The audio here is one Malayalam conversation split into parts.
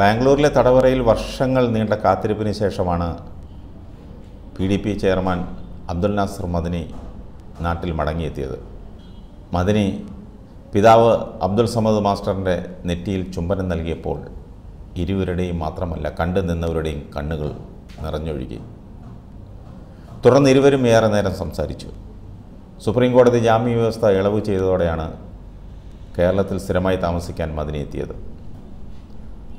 ബാംഗ്ലൂരിലെ തടവറയിൽ വർഷങ്ങൾ നീണ്ട കാത്തിരിപ്പിന് ശേഷമാണ് പി ഡി പി ചെയർമാൻ അബ്ദുൽ നാസർ മദനി നാട്ടിൽ മടങ്ങിയെത്തിയത് മദനി പിതാവ് അബ്ദുൽ സമദ് മാസ്റ്ററിൻ്റെ നെറ്റിയിൽ ചുംബനം നൽകിയപ്പോൾ ഇരുവരുടെയും മാത്രമല്ല കണ്ടു നിന്നവരുടെയും കണ്ണുകൾ നിറഞ്ഞൊഴുകി തുടർന്ന് ഇരുവരും ഏറെ നേരം സംസാരിച്ചു സുപ്രീം കോടതി ജാമ്യ വ്യവസ്ഥ ഇളവ് ചെയ്തതോടെയാണ് കേരളത്തിൽ സ്ഥിരമായി താമസിക്കാൻ മദനി എത്തിയത്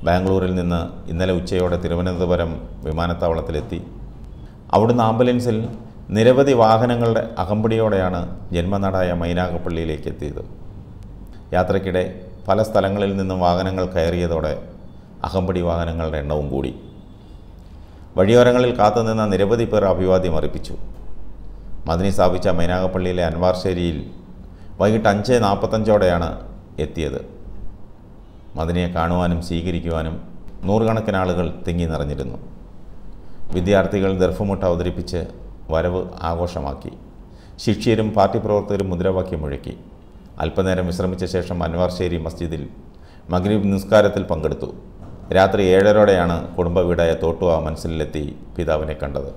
ബാംഗ്ലൂരിൽ നിന്ന് ഇന്നലെ ഉച്ചയോടെ തിരുവനന്തപുരം വിമാനത്താവളത്തിലെത്തി അവിടുന്ന് ആംബുലൻസിൽ നിരവധി വാഹനങ്ങളുടെ അകമ്പടിയോടെയാണ് ജന്മനാടായ മൈനാകപ്പള്ളിയിലേക്ക് എത്തിയത് യാത്രയ്ക്കിടെ പല സ്ഥലങ്ങളിൽ നിന്നും വാഹനങ്ങൾ കയറിയതോടെ അകമ്പടി വാഹനങ്ങളുടെ എണ്ണവും കൂടി വഴിയോരങ്ങളിൽ കാത്തുനിന്ന നിരവധി പേർ അഭിവാദ്യം അർപ്പിച്ചു മദിനി സ്ഥാപിച്ച മൈനാകപ്പള്ളിയിലെ അൻവാർശ്ശേരിയിൽ വൈകിട്ട് അഞ്ച് നാൽപ്പത്തഞ്ചോടെയാണ് എത്തിയത് മദനിയെ കാണുവാനും സ്വീകരിക്കുവാനും നൂറുകണക്കിന് ആളുകൾ തിങ്ങി നിറഞ്ഞിരുന്നു വിദ്യാർത്ഥികൾ ദർഭമുട്ട് അവതരിപ്പിച്ച് വരവ് ആഘോഷമാക്കി ശിഷ്യരും പാർട്ടി പ്രവർത്തകരും മുദ്രാവാക്യം മുഴക്കി അല്പനേരം വിശ്രമിച്ച ശേഷം അൻവാർശ്ശേരി മസ്ജിദിൽ മഗ്രീബ് നിസ്കാരത്തിൽ പങ്കെടുത്തു രാത്രി ഏഴരോടെയാണ് കുടുംബ വീടായ തോട്ടുവ മനസ്സിലെത്തി പിതാവിനെ കണ്ടത്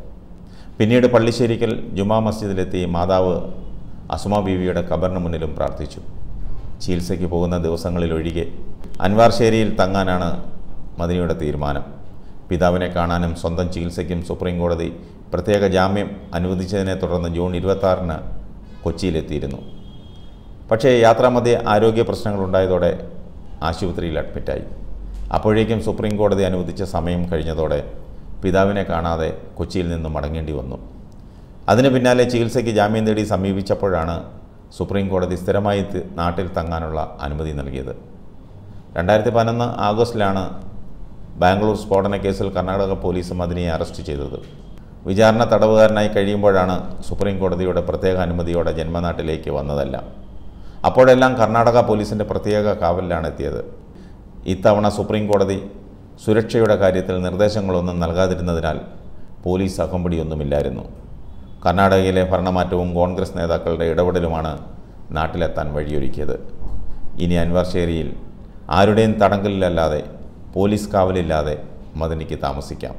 പിന്നീട് പള്ളിശ്ശേരിക്കൽ ജുമാ മസ്ജിദിലെത്തി മാതാവ് അസുമ ബീവിയുടെ ഖബറിന് മുന്നിലും പ്രാർത്ഥിച്ചു ചികിത്സയ്ക്ക് പോകുന്ന ദിവസങ്ങളിലൊഴികെ അൻവാർശ്ശേരിയിൽ തങ്ങാനാണ് മദിനിയുടെ തീരുമാനം പിതാവിനെ കാണാനും സ്വന്തം ചികിത്സയ്ക്കും സുപ്രീം കോടതി പ്രത്യേക ജാമ്യം അനുവദിച്ചതിനെ തുടർന്ന് ജൂൺ ഇരുപത്താറിന് കൊച്ചിയിലെത്തിയിരുന്നു പക്ഷേ യാത്രാമധ്യേ ആരോഗ്യ പ്രശ്നങ്ങളുണ്ടായതോടെ ആശുപത്രിയിൽ അഡ്മിറ്റായി അപ്പോഴേക്കും സുപ്രീം കോടതി അനുവദിച്ച സമയം കഴിഞ്ഞതോടെ പിതാവിനെ കാണാതെ കൊച്ചിയിൽ നിന്ന് മടങ്ങേണ്ടി വന്നു അതിന് പിന്നാലെ ചികിത്സയ്ക്ക് ജാമ്യം നേടി സമീപിച്ചപ്പോഴാണ് സുപ്രീം കോടതി സ്ഥിരമായി നാട്ടിൽ തങ്ങാനുള്ള അനുമതി നൽകിയത് രണ്ടായിരത്തി പതിനൊന്ന് ആഗസ്റ്റിലാണ് ബാംഗ്ലൂർ സ്ഫോടന കേസിൽ കർണാടക പോലീസും അതിനെ അറസ്റ്റ് ചെയ്തത് വിചാരണ തടവുകാരനായി കഴിയുമ്പോഴാണ് സുപ്രീം കോടതിയുടെ പ്രത്യേക അനുമതിയോടെ ജന്മനാട്ടിലേക്ക് വന്നതല്ല അപ്പോഴെല്ലാം കർണാടക പോലീസിൻ്റെ പ്രത്യേക കാവലിലാണ് എത്തിയത് ഇത്തവണ സുപ്രീം കോടതി സുരക്ഷയുടെ കാര്യത്തിൽ നിർദ്ദേശങ്ങളൊന്നും നൽകാതിരുന്നതിനാൽ പോലീസ് അകമ്പടിയൊന്നുമില്ലായിരുന്നു കർണാടകയിലെ ഭരണമാറ്റവും കോൺഗ്രസ് നേതാക്കളുടെ ഇടപെടലുമാണ് നാട്ടിലെത്താൻ വഴിയൊരുക്കിയത് ഇനി അൻവാർ ആരുടെയും തടങ്കലിലല്ലാതെ പോലീസ് കാവലില്ലാതെ മദനിക്ക് താമസിക്കാം